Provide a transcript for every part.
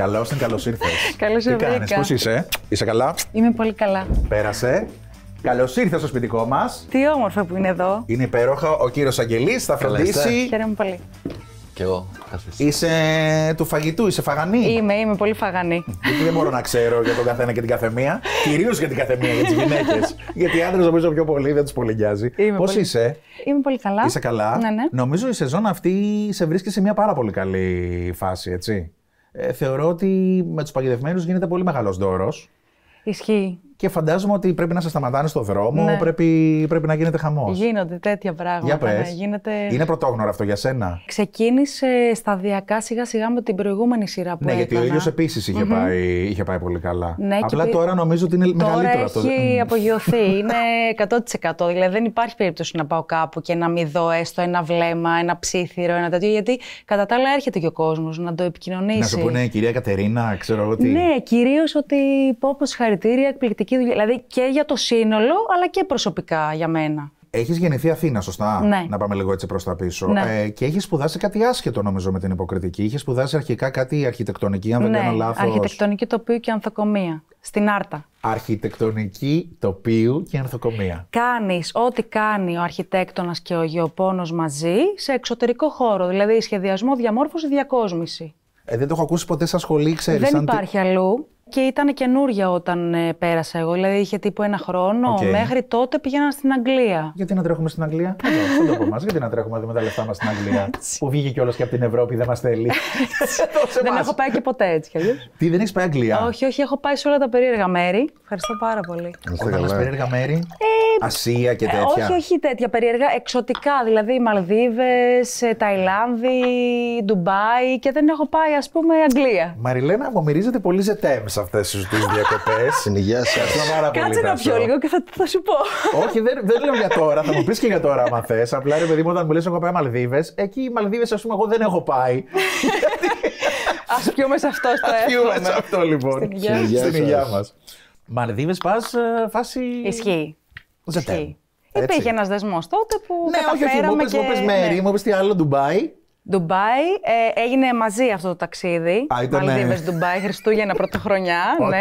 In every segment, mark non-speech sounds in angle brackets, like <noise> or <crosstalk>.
Καλά, ήρθατε, καλώς ήρθες. καλώς ήρθατε. πώς είσαι, είσαι καλά. Είμαι πολύ καλά. Πέρασε. Καλώς ήρθες στο σπιτικό μας. Τι όμορφο που είναι εδώ. Είναι υπέροχα. Ο κύριος Αγγελής θα φροντίσει. Χαίρομαι πολύ. Και εγώ. Είσαι του φαγητού, είσαι φαγανή. Είμαι, είμαι πολύ φαγανή. Γιατί δεν μπορώ να ξέρω για τον καθένα και την καθεμία. Κυρίως για την καθεμία, για τις γυναίκες. γιατί οι άντρες νομίζω πιο πολύ δεν τους πολύ νοιάζει. Πώς πολύ... είσαι, Είμαι πολύ καλά. Είσαι καλά. Ναι, ναι. Νομίζω η σεζόν αυτή σε βρίσκει σε μια πάρα πολύ καλή φάση, έτσι. Ε, θεωρώ ότι με τους παγιδευμένους γίνεται πολύ μεγάλος δώρος. Ισχύει. Και φαντάζομαι ότι πρέπει να σε σταματάνε στον δρόμο, ναι. πρέπει, πρέπει να γίνεται χαμός. Γίνονται τέτοια πράγματα. Για ναι, πες. Είναι πρωτόγνωρο αυτό για σένα. Ξεκίνησε σταδιακά σιγά σιγά με την προηγούμενη σειρά που ναι, έκανα. Ναι, γιατί ο ήλιος επίσης είχε, πάει, πολύ καλά. Ναι, Απλά και... τώρα νομίζω ότι είναι τώρα μεγαλύτερο αυτό. Έχει απογειωθεί. <laughs> είναι 100%. Δηλαδή δεν υπάρχει περίπτωση να πάω κάπου και να μην δω έστω ένα βλέμμα, ένα ψήθυρο, ένα τέτοιο. Γιατί κατά τα άλλα έρχεται και ο κόσμος να το επικοινωνήσει. Να σου πούνε κυρία Κατερίνα, ξέρω ότι. Ναι, κυρίως ότι πω πως χαρητήρια, εκπληκτική Δηλαδή και για το σύνολο, αλλά και προσωπικά για μένα. Έχεις γεννηθεί Αθήνα, σωστά. Ναι. Να πάμε λίγο έτσι προς τα πίσω. Ναι. Ε, και έχεις σπουδάσει κάτι άσχετο, νομίζω, με την υποκριτική. Είχες σπουδάσει αρχικά κάτι αρχιτεκτονική, αν δεν ναι, κάνω λάθος. Αρχιτεκτονική τοπίου και ανθοκομεία. Στην Άρτα. Αρχιτεκτονική τοπίου και ανθοκομεία. Κάνεις ό,τι κάνει ο αρχιτέκτονας και ο γεωπόνος μαζί σε εξωτερικό χώρο. Δηλαδή σχεδιασμό, διαμόρφωση, διακόσμηση. Ε, δεν το έχω ακούσει ποτέ σε σχολή, ξέρεις. Δεν υπάρχει αλλού και ήταν καινούρια όταν ε, πέρασα εγώ. Δηλαδή είχε τύπου ένα χρόνο. Μέχρι τότε πήγαινα στην Αγγλία. Γιατί να τρέχουμε στην Αγγλία. <laughs> Δεν το πω Γιατί να τρέχουμε εδώ με τα λεφτά μας στην Αγγλία. που βγήκε κιόλας και από την Ευρώπη, δεν μας θέλει. <laughs> <laughs> δεν έχω πάει και ποτέ έτσι κι Τι, δεν έχεις πάει Αγγλία. Όχι, όχι, έχω πάει σε όλα τα περίεργα μέρη. Ευχαριστώ πάρα πολύ. Όλα ε. τα περίεργα μέρη. Ε, Ασία και ε, τέτοια. όχι, όχι τέτοια περίεργα. Εξωτικά. Δηλαδή Μαλδίβες, Ταϊλάνδη, Ντουμπάι και δεν έχω πάει ας πούμε Αγγλία. Μαριλένα, μου μυρίζεται πολύ ζετέμ σε αυτές τις διακοπέ. υγεία σα. Κάτσε να πιω λίγο και θα, θα σου πω. Όχι, δεν, δεν λέω για τώρα. Θα μου πεις και για τώρα, αν θες. Απλά ρε παιδί μου, όταν μου λες, έχω πάει Μαλδίβες. Εκεί οι Μαλδίβες, ας πούμε, εγώ δεν έχω πάει. <laughs> Ας πιούμε σε αυτό το έργο. Ας πιούμε σε αυτό λοιπόν. Στην υγειά μας. Μαλδίβες πας ε, φάση. Ισχύει. Ισχύει. Υπήρχε ένας δεσμός τότε που. Ναι, όχι, όχι. Μου είπες ναι. τι άλλο, Ντουμπάι. Ντουμπάι, ε, έγινε μαζί αυτό το ταξίδι. Α, ήταν... Μαλδίβες, Ντουμπάι, Χριστούγεννα, Πρωτοχρονιά, <laughs> ναι.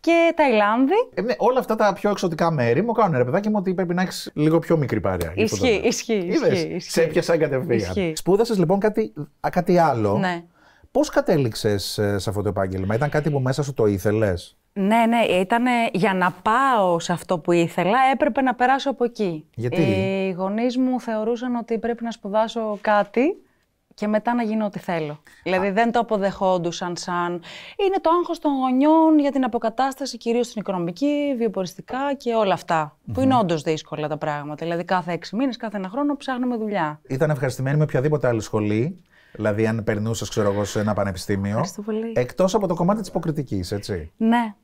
Και Ταϊλάνδη. Ε, ναι, όλα αυτά τα πιο εξωτικά μέρη μου κάνουν ρε παιδάκι μου ότι πρέπει να έχεις λίγο πιο μικρή παρέα. Ισχύει, ισχύει. ισχύ. Σε έπιασαν κατευθείαν. Σπούδασες λοιπόν κάτι, α, κάτι άλλο. Ναι. Πώς κατέληξες ε, σε αυτό το επάγγελμα, ήταν κάτι που μέσα σου το ήθελες. Ναι, ναι, ήταν για να πάω σε αυτό που ήθελα, έπρεπε να περάσω από εκεί. Γιατί? Οι γονείς μου θεωρούσαν ότι πρέπει να σπουδάσω κάτι και μετά να γίνω ό,τι θέλω. Δηλαδή δεν το αποδεχόντουσαν σαν. Είναι το άγχος των γονιών για την αποκατάσταση κυρίως στην οικονομική, βιοποριστικά και όλα Που είναι όντως δύσκολα τα πράγματα. Δηλαδή κάθε έξι μήνες, κάθε ένα χρόνο ψάχνουμε δουλειά. Ήταν ευχαριστημένη με οποιαδήποτε άλλη σχολή. Δηλαδή, αν περνούσες, ξέρω εγώ, σε ένα πανεπιστήμιο. Εκτός από το κομμάτι της υποκριτικής, έτσι. Ναι.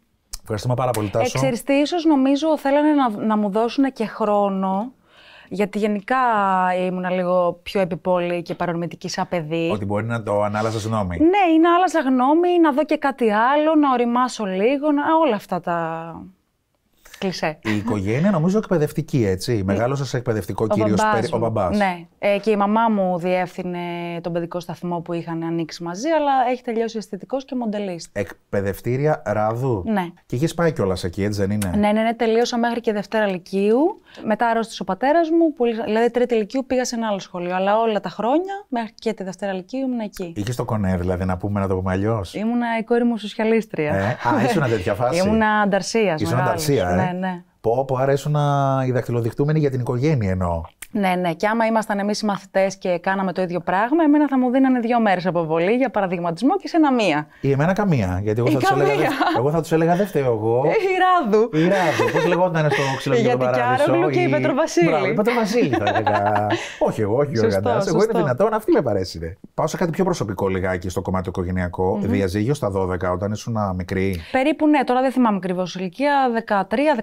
Ευχαριστούμε πάρα πολύ, Τάσο. Εξαιρεστή, ίσως νομίζω θέλανε να, να μου δώσουν και χρόνο γιατί γενικά ήμουν λίγο πιο επιπόλη και παρορμητική σαν παιδί. Ότι μπορεί να το ανάλαζα γνώμη. Ναι, ή να άλλαζα γνώμη, να δω και κάτι άλλο, να οριμάσω λίγο, να... όλα αυτά τα κλισέ. Η οικογένεια νομίζω εκπαιδευτική, έτσι. Μεγάλωσα σε εκπαιδευτικό κύριο ο μπαμπάς. Ναι. Ε, και η μαμά μου διεύθυνε τον παιδικό σταθμό που είχαν ανοίξει μαζί, αλλά έχει τελειώσει αισθητικός και μοντελίστ. Εκπαιδευτήρια ράδου. Ναι. Και είχες πάει κιόλας εκεί, έτσι δεν είναι. Ναι, ναι, ναι, τελείωσα μέχρι και Δευτέρα Λυκείου. Μετά άρρωστησε ο πατέρας μου, που, δηλαδή Τρίτη Λυκείου πήγα σε ένα άλλο σχολείο. Αλλά όλα τα χρόνια μέχρι και τη Δευτέρα Λυκείου ήμουν εκεί. Είχες το κονέ, δηλαδή, να πούμε να το πούμε αλλιώς. Ήμουνα η κόρη μου σοσιαλίστρια. Ε, α, ήσουν τέτοια φάση. <laughs> ήμουνα ανταρσίας. Ήσουν ανταρσία, ε. Ναι, ναι, ναι, Πω, πω, άρα οι δακτυλοδεικτούμενοι για την οικογένεια εννοώ. Ναι, ναι. Και άμα ήμασταν εμείς οι μαθητές και κάναμε το ίδιο πράγμα, εμένα θα μου δίνανε δύο μέρες αποβολή για παραδειγματισμό και σε ένα μία. Ή εμένα καμία. Γιατί εγώ θα τους έλεγα. Εγώ θα τους έλεγα δεν φταίω εγώ. Ε, η Ράδου. Η Ράδου. Πώς λεγόταν στο ξυλογείο τον Παράδεισο. Γιατί και η Πετροβασίλη. Η Πετροβασίλη θα έλεγα. <laughs> όχι, εγώ, όχι, ο Εγώ είναι δυνατόν, αυτή με παρέσυρε. Πάω σε κάτι πιο προσωπικό λιγάκι στο κομμάτι οικογενειακό. Mm-hmm. Διαζύγιο στα 12 όταν ήσουν μικρή. Περίπου ναι, τώρα δεν θυμάμαι ακριβώς ηλικία.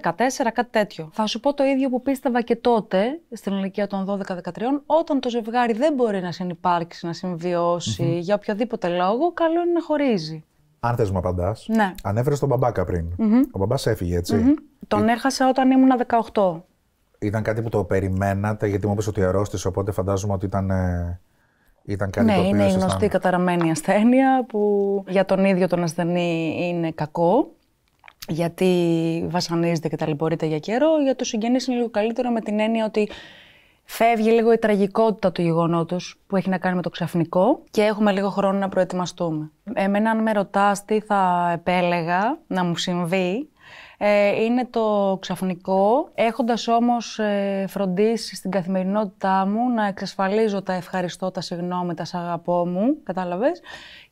13, 14, κάτι τέτοιο. Θα σου πω το ίδιο που πίστευα και τότε, στην ηλικία των 12-13, όταν το ζευγάρι δεν μπορεί να συνεπάρξει, να συμβιωσει mm-hmm. για οποιοδήποτε λόγο, καλό είναι να χωρίζει. Αν θες μου απαντάς. Ναι. Ανέφερες τον μπαμπάκα πριν. Mm-hmm. Ο μπαμπάς έφυγε, έτσι. Τον έχασα όταν ήμουν 18. Ήταν κάτι που το περιμένατε, γιατί μου είπες ότι αρρώστησε, οπότε φαντάζομαι ότι ήταν. Ε, ήταν κάτι ναι, το είναι η γνωστή καταραμένη ασθένεια που για τον ίδιο τον ασθενή είναι κακό γιατί βασανίζεται και ταλαιπωρείται για καιρό. Για τους συγγενείς είναι λίγο καλύτερο με την έννοια ότι φεύγει λίγο η τραγικότητα του γεγονότος που έχει να κάνει με το ξαφνικό και έχουμε λίγο χρόνο να προετοιμαστούμε. Εμένα αν με ρωτάς τι θα επέλεγα να μου συμβεί, ε, είναι το ξαφνικό, έχοντας όμως ε, φροντίσει στην καθημερινότητά μου να εξασφαλίζω τα ευχαριστώ, τα συγγνώμη, τα σ' αγαπώ μου, κατάλαβες,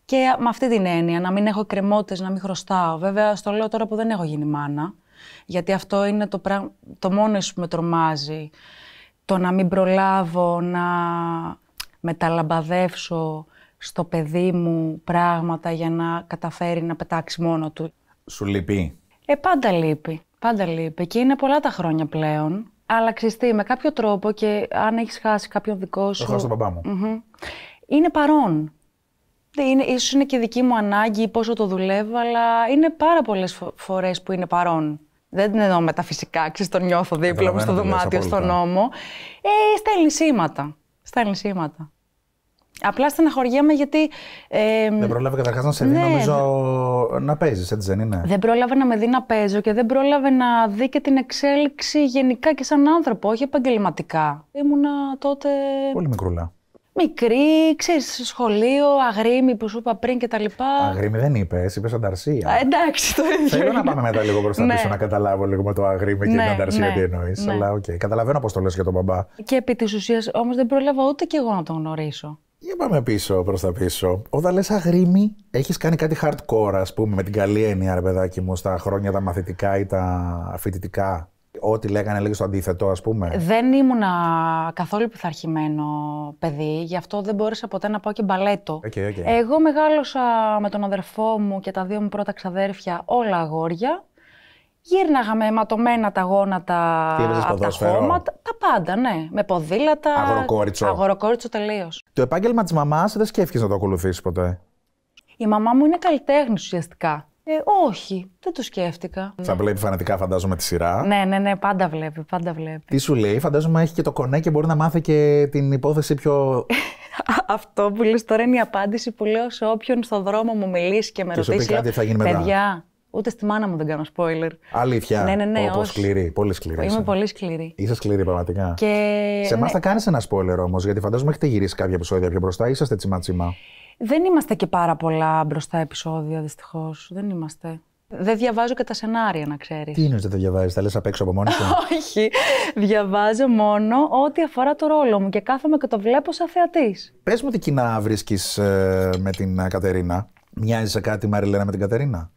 και με αυτή την έννοια, να μην έχω κρεμότητες, να μην χρωστάω. Βέβαια, στο λέω τώρα που δεν έχω γίνει μάνα, γιατί αυτό είναι το, πράγμα, το μόνος που με τρομάζει. Το να μην προλάβω να μεταλαμπαδεύσω στο παιδί μου πράγματα για να καταφέρει να πετάξει μόνο του. Σου λυπεί ε, πάντα λείπει. Πάντα λείπει. Και είναι πολλά τα χρόνια πλέον. Αλλά ξυστή, με κάποιο τρόπο και αν έχεις χάσει κάποιον δικό σου. Έχω χάσει τον παπά μου. είναι παρόν. Ναι, είναι, ίσως είναι και δική μου ανάγκη πόσο το δουλεύω, αλλά είναι πάρα πολλές φορές που είναι παρόν. Δεν εννοώ μεταφυσικά, τα φυσικά, ξέρεις, τον νιώθω δίπλα μου στο δωμάτιο, στον νόμο. Ε, στέλνει σήματα. Στέλνει σήματα. Απλά στεναχωριέμαι γιατί. Ε, δεν πρόλαβε καταρχάς να σε δει, ναι. νομίζω, να παίζεις, έτσι δεν είναι. Δεν πρόλαβε να με δει να παίζω και δεν πρόλαβε να δει και την εξέλιξη γενικά και σαν άνθρωπο, όχι επαγγελματικά. Ήμουνα τότε. Πολύ μικρούλα. Μικρή, ξέρεις, σχολείο, αγρίμη που σου είπα πριν και τα λοιπά. Αγρίμη δεν είπες, είπες ανταρσία. Α, εντάξει, το ίδιο. Θέλω να πάμε μετά λίγο προ τα ναι. πίσω να καταλάβω λίγο με το αγρίμη και την ναι, ανταρσία τι εννοείς. Αλλά οκ, καταλαβαίνω πώς το λες για τον μπαμπά. Και επί της ουσίας όμως δεν πρόλαβα ούτε κι εγώ να τον γνωρίσω. Για πάμε πίσω προς τα πίσω. Όταν λες αγρίμη, έχεις κάνει κάτι hardcore, ας πούμε, με την καλή έννοια, ρε παιδάκι μου, στα χρόνια τα μαθητικά ή τα φοιτητικά. Ό,τι λέγανε λίγο στο αντίθετο, ας πούμε. Δεν ήμουνα καθόλου πειθαρχημένο παιδί, γι' αυτό δεν μπόρεσα ποτέ να πάω και μπαλέτο. Okay, okay. Εγώ μεγάλωσα με τον αδερφό μου και τα δύο μου πρώτα ξαδέρφια όλα αγόρια. Γύρναγα με αιματωμένα τα γόνατα από τα χώματα. Τα πάντα, ναι. Με ποδήλατα. Αγοροκόριτσο. Αγοροκόριτσο τελείως. Το επάγγελμα της μαμάς δεν σκέφτηκες να το ακολουθήσεις ποτέ. Η μαμά μου είναι καλλιτέχνης ουσιαστικά. Ε, όχι, δεν το σκέφτηκα. Θα βλέπει φανατικά, φαντάζομαι, τη σειρά. Ναι, ναι, ναι, πάντα βλέπει, πάντα βλέπει. Τι σου λέει, φαντάζομαι έχει και το κονέ και μπορεί να μάθει και την υπόθεση πιο. <laughs> Αυτό που λες τώρα είναι η απάντηση που λέω σε όποιον στον δρόμο μου μιλήσει και με και ρωτήσει. Σου θα γίνει μετά. Παιδιά, Ούτε στη μάνα μου δεν κάνω spoiler. Αλήθεια. Ναι, ναι, ναι. Όπως σκληρή. Πολύ σκληρή. Είμαι πολύ σκληρή. Είσαι σκληρή, πραγματικά. Και... Σε εμάς ναι. θα κάνεις ένα spoiler όμως, γιατί φαντάζομαι έχετε γυρίσει κάποια επεισόδια πιο μπροστά. Είσαστε τσιματσίμα. Δεν είμαστε και πάρα πολλά μπροστά επεισόδια, δυστυχώς. Δεν είμαστε. Δεν διαβάζω και τα σενάρια, να ξέρεις. Τι είναι δεν διαβάζεις, τα λες απ' έξω από μόνη σου. <laughs> Όχι. Διαβάζω μόνο ό,τι αφορά το ρόλο μου και κάθομαι και το βλέπω σαν θεατής. Πες μου τι κοινά βρίσκεις ε, με την ε, Κατερίνα. Μοιάζει σε κάτι Μαριλένα με την Κατερίνα.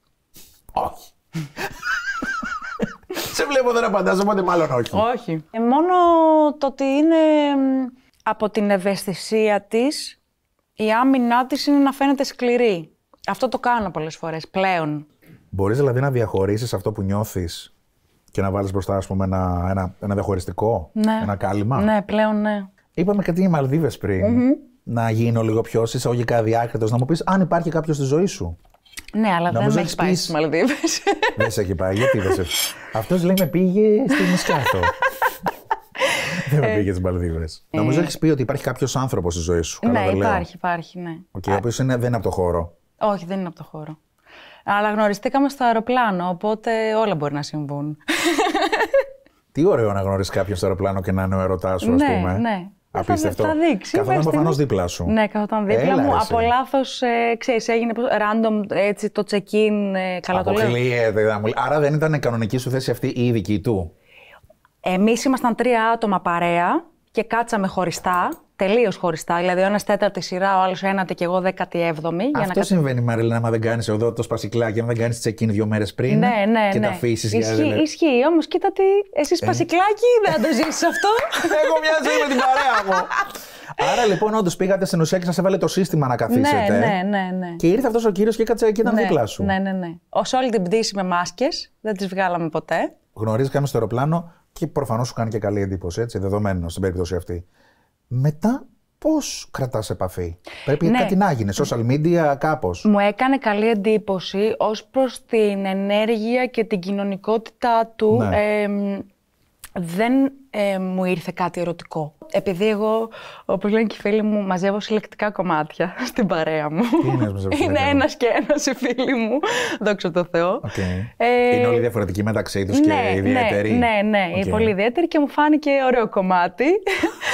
βλέπω, δεν απαντάς, οπότε μάλλον όχι. Όχι. Ε, μόνο το ότι είναι από την ευαισθησία της, η άμυνά της είναι να φαίνεται σκληρή. Αυτό το κάνω πολλές φορές πλέον. Μπορείς δηλαδή να διαχωρίσεις αυτό που νιώθεις και να βάλεις μπροστά, ας πούμε, ένα, ένα, ένα διαχωριστικό, ναι. ένα κάλυμα. Ναι, πλέον ναι. Είπαμε κάτι για Μαλδίβες πριν. Να γίνω λίγο πιο εισαγωγικά διάκριτος, να μου πεις αν υπάρχει κάποιος στη ζωή σου ναι, αλλά δεν έχεις πάει στις Μαλδίβες. <laughs> Δεν σε έχει πάει, γιατί δεν σε... Αυτός λέει με πήγε στη Μισκάθο. <laughs> δεν με ε, πήγε στις Μαλδίβες. Ε. Νομίζω έχεις πει ότι υπάρχει κάποιος άνθρωπος στη ζωή σου. Ναι, υπάρχει, υπάρχει, ναι. Ο οποίο δεν είναι από το χώρο. Όχι, δεν είναι από το χώρο. Αλλά γνωριστήκαμε στο αεροπλάνο, οπότε όλα μπορεί να συμβούν. Τι ωραίο να γνωρίσεις κάποιον στο αεροπλάνο και να είναι ο ερωτάς σου, ας ναι, πούμε. ναι. Απίστευτο. Θα δείξει. Καθόταν προφανώ δίπλα σου. Ναι, καθόταν δίπλα Έλα, μου. Εσύ. Από λάθος, ε, ξέρεις, έγινε random έτσι, το check-in. Ε, καλά το λέω. Άρα δεν ήταν κανονική σου θέση αυτή ή η δική του. Εμείς ήμασταν τρία άτομα παρέα και κάτσαμε χωριστά τελείως χωριστά. Δηλαδή, ο ένας τέταρτη σειρά, ο άλλος ένατη και εγώ δέκατη έβδομη. Αυτό να... συμβαίνει, Μαριλένα, άμα δεν κάνεις εδώ το σπασικλάκι, αν δεν κάνεις τσεκίν δύο μέρες πριν. Ναι, ναι, και τα ναι. αφήσεις για Ισχύει, δηλαδή. ισχύει όμως, κοίτα τι. Εσύ ε. σπασικλάκι, δεν το ζήσεις αυτό. <laughs> Έχω μια ζωή με την παρέα μου. Άρα λοιπόν, όντως πήγατε στην ουσία και σας έβαλε το σύστημα να καθίσετε. Ναι, ε. ναι, ναι. ναι. Και ήρθε αυτός ο κύριος και έκατσε και ήταν ναι, δίπλα σου. Ναι, ναι, ναι. Ως όλη την πτήση με μάσκες, δεν τις βγάλαμε ποτέ. κανένα στο αεροπλάνο και προφανώς σου κάνει και καλή εντύπωση, έτσι, δεδομένο στην περίπτωση αυτή μετά Πώς κρατάς επαφή, Πρέπει ναι. κάτι να γίνει, social media, κάπως. Μου έκανε καλή εντύπωση ως προς την ενέργεια και την κοινωνικότητά του. Ναι. δεν ε, μου ήρθε κάτι ερωτικό. Επειδή εγώ, όπως λένε και οι φίλοι μου, μαζεύω συλλεκτικά κομμάτια <laughs> στην παρέα μου. είναι ένας και ένας οι φίλοι μου. Δόξα τω Θεώ. Okay. Ε, είναι όλοι διαφορετικοί μεταξύ τους και ναι, ναι, ιδιαίτεροι. Ναι, ναι, ναι. Πολύ ιδιαίτεροι και μου φάνηκε ωραίο κομμάτι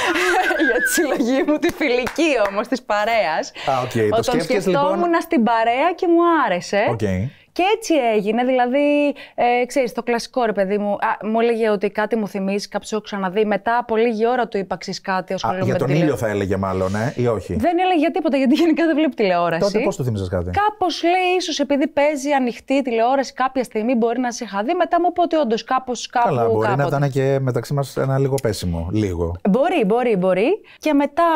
<laughs> για τη συλλογή μου, τη φιλική όμως της παρέας. okay. Όταν το λοιπόν- σκεφτόμουν λοιπόν... στην παρέα και μου άρεσε. Okay. Και έτσι έγινε, δηλαδή, ε, ξέρεις, το κλασικό ρε παιδί μου, α, μου έλεγε ότι κάτι μου θυμίζει, κάποιος έχω ξαναδεί, μετά από λίγη ώρα του υπαξής κάτι α, Για τον ήλιο θα έλεγε μάλλον, ε, ή όχι. Δεν έλεγε για τίποτα, γιατί γενικά δεν βλέπει τηλεόραση. Τότε πώς του θύμιζε κάτι. Κάπως λέει, ίσως επειδή παίζει ανοιχτή τηλεόραση κάποια στιγμή, μπορεί να σε είχα δει. Μετά μου είπε ότι όντως κάπως κάπου. Καλά, μπορεί να ήταν και μεταξύ μας ένα λίγο πέσιμο. Λίγο. Μπορεί, μπορεί, μπορεί. Και μετά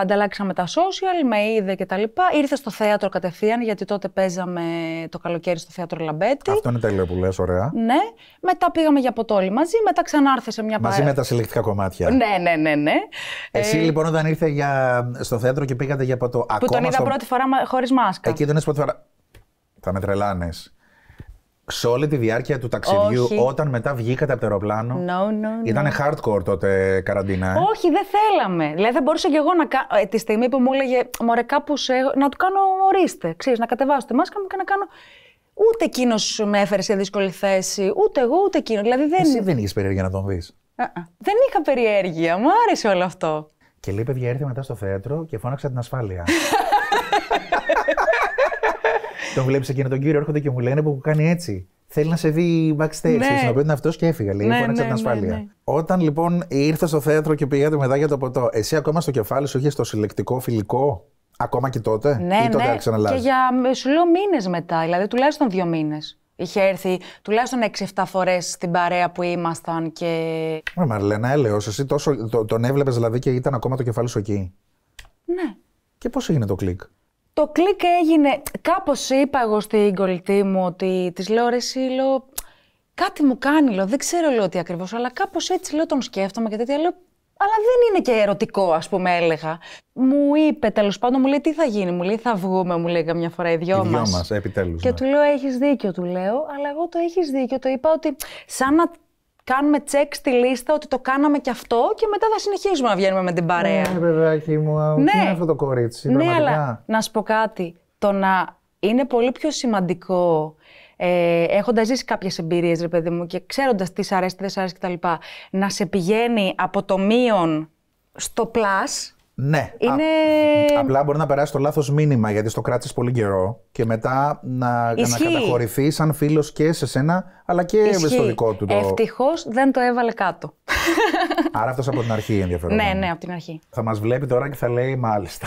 ανταλλάξαμε τα social, με είδε κτλ. Ήρθε στο θέατρο κατευθείαν, γιατί τότε παίζαμε το καλοκαίρι καλοκαίρι στο θέατρο Λαμπέτη. Αυτό είναι τέλειο που λες, ωραία. Ναι. Μετά πήγαμε για ποτόλι μαζί, μετά ξανάρθε σε μια παρέα. Μαζί με τα συλλεκτικά κομμάτια. Ναι, ναι, ναι. ναι. Εσύ ε... λοιπόν όταν ήρθε για... στο θέατρο και πήγατε για ποτό. Που Ακόμα τον είδα στο... πρώτη φορά χωρίς μάσκα. Εκεί τον είδα πρώτη φορά. Θα με τρελάνες. Σε όλη τη διάρκεια του ταξιδιού, Όχι. όταν μετά βγήκατε από το αεροπλάνο. No, no, no. Ήταν hardcore τότε καραντίνα. Ε? Όχι, δεν θέλαμε. Δηλαδή δεν μπορούσα και εγώ να κάνω. Ε, τη στιγμή που μου έλεγε Μωρέ, κάπου σε... να του κάνω ορίστε. Ξέρεις, να κατεβάσω τη μάσκα μου και να κάνω. Ούτε εκείνος με έφερε σε δύσκολη θέση, ούτε εγώ ούτε εκείνο. Δηλαδή δεν... Εσύ δεν είχες περιέργεια να τον δεις. Δεν είχα περιέργεια. Μου άρεσε όλο αυτό. Και λέει, παιδιά, έρθει μετά στο θέατρο και φώναξε την ασφάλεια. <laughs> τον βλέπεις εκείνο τον κύριο, έρχονται και μου λένε που κάνει έτσι. Θέλει να σε δει backstage. Ναι. Στην οποία ήταν αυτός και έφυγα. Λέει, ναι, ναι την ναι, ασφάλεια. Ναι. Όταν λοιπόν ήρθε στο θέατρο και πήγατε μετά για το ποτό, εσύ ακόμα στο κεφάλι σου είχες το συλλεκτικό φιλικό. Ακόμα και τότε. Ναι, ή τότε ναι. Και για σου λέω μήνες μετά, δηλαδή τουλάχιστον δύο μήνες. Είχε έρθει τουλάχιστον 6-7 φορές στην παρέα που ήμασταν και. Ωραία, Μαρλένα, έλεγε. εσύ τόσο, τον έβλεπες δηλαδή και ήταν ακόμα το κεφάλι σου εκεί. Ναι. Και πώς έγινε το κλικ. Το κλικ έγινε. Κάπως είπα εγώ στην κολλητή μου ότι της λέω ρε, λέω. Κάτι μου κάνει, λέω. Δεν ξέρω λέω τι ακριβώς, αλλά κάπως έτσι λέω τον σκέφτομαι και τέτοια. Λέω αλλά δεν είναι και ερωτικό, ας πούμε, έλεγα. Μου είπε τέλος πάντων, μου λέει τι θα γίνει. Μου λέει θα βγούμε, μου λέει καμιά φορά οι δυο μα. Οι δυο μας, επιτέλους. Και ναι. του λέω έχεις δίκιο, του λέω, αλλά εγώ το έχεις δίκιο. Το είπα ότι σαν να κάνουμε τσεκ στη λίστα ότι το κάναμε κι αυτό και μετά θα συνεχίζουμε να βγαίνουμε με την παρέα. Ναι, παιδάκι μου, ναι. είναι αυτό το κορίτσι. Ναι, αλλά να σου πω κάτι. Το να είναι πολύ πιο σημαντικό ε, έχοντας ζήσει κάποιες εμπειρίες, ρε παιδί μου, και ξέροντας τι αρέσει, τι δεν σου αρέσει κτλ. Να σε πηγαίνει από το μείον στο πλάς. Ναι. Είναι... απλά μπορεί να περάσει το λάθος μήνυμα γιατί στο κράτησες πολύ καιρό και μετά να, να καταχωρηθεί σαν φίλος και σε σένα, αλλά και Ισχύει. στο δικό του. Το... Ευτυχώς δεν το έβαλε κάτω. Άρα αυτός από την αρχή ενδιαφέρον. Ναι, ναι, από την αρχή. Θα μας βλέπει τώρα και θα λέει μάλιστα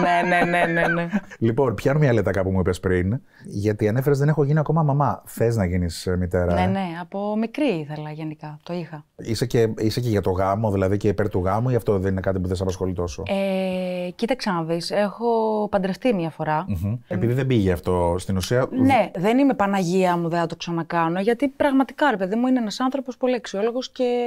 ναι, ναι, ναι, ναι, ναι. Λοιπόν, πιάνω μια λετακά που μου είπες πριν, γιατί ανέφερε δεν έχω γίνει ακόμα μαμά. Θες να γίνεις ε, μητέρα. Ναι, ε? ναι, από μικρή ήθελα γενικά. Το είχα. Είσαι και, είσαι για το γάμο, δηλαδή και υπέρ του γάμου, ή αυτό δεν είναι κάτι που δεν σε απασχολεί τόσο. Ε, κοίταξα να δεις. Έχω παντρευτεί μια φορα Επειδή δεν πήγε αυτό στην ουσία. Ναι, δεν είμαι Παναγία μου, δεν θα το ξανακάνω, γιατί πραγματικά ρε παιδί μου είναι ένας άνθρωπος πολύ αξιόλογος και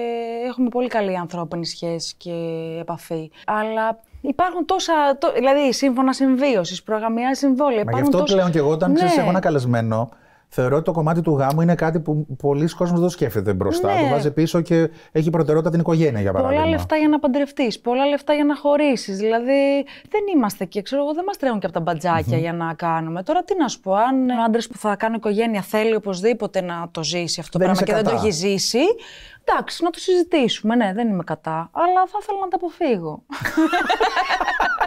έχουμε πολύ καλή ανθρώπινη σχέση και επαφή. Αλλά Υπάρχουν τόσα. δηλαδή, σύμφωνα συμβίωσης, προγραμμιά συμβόλαια. Μα γι' αυτό τόσα... πλέον και εγώ, όταν ναι. ξέρεις, έχω ένα καλεσμένο, θεωρώ ότι το κομμάτι του γάμου είναι κάτι που πολλοί κόσμοι δεν σκέφτεται μπροστά. Ναι. Το βάζει πίσω και έχει προτεραιότητα την οικογένεια, για παράδειγμα. Πολλά λεφτά για να παντρευτείς, πολλά λεφτά για να χωρίσεις. Δηλαδή, δεν είμαστε εκεί. Ξέρω εγώ, δεν μας τρέχουν και από τα μπατζακια για να κάνουμε. Τώρα, τι να σου πω, αν ο άντρα που θα κάνει οικογένεια θέλει οπωσδήποτε να το ζήσει αυτό το πράγμα και δεν το έχει ζήσει. Εντάξει, να το συζητήσουμε. Ναι, δεν είμαι κατά. Αλλά θα ήθελα να τα αποφύγω. <laughs>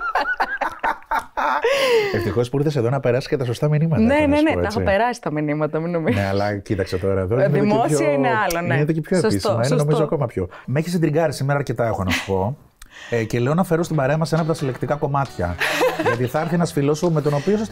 Ευτυχώς που ήρθες εδώ να περάσεις και τα σωστά μηνύματα. Ναι, ναι, ναι, τα έχω περάσει τα μηνύματα, μην νομίζω Ναι, αλλά κοίταξε τώρα. εδώ Δημόσια είναι άλλο, ναι. Είναι και πιο επίσημα, είναι νομίζω ακόμα πιο. Με έχεις συντριγκάρει σήμερα αρκετά, έχω να σου πω. Ε, και λέω να φέρω στην παρέα μας ένα από τα συλλεκτικά κομμάτια. <laughs> γιατί θα έρθει ένας φιλόσοφο με τον οποίο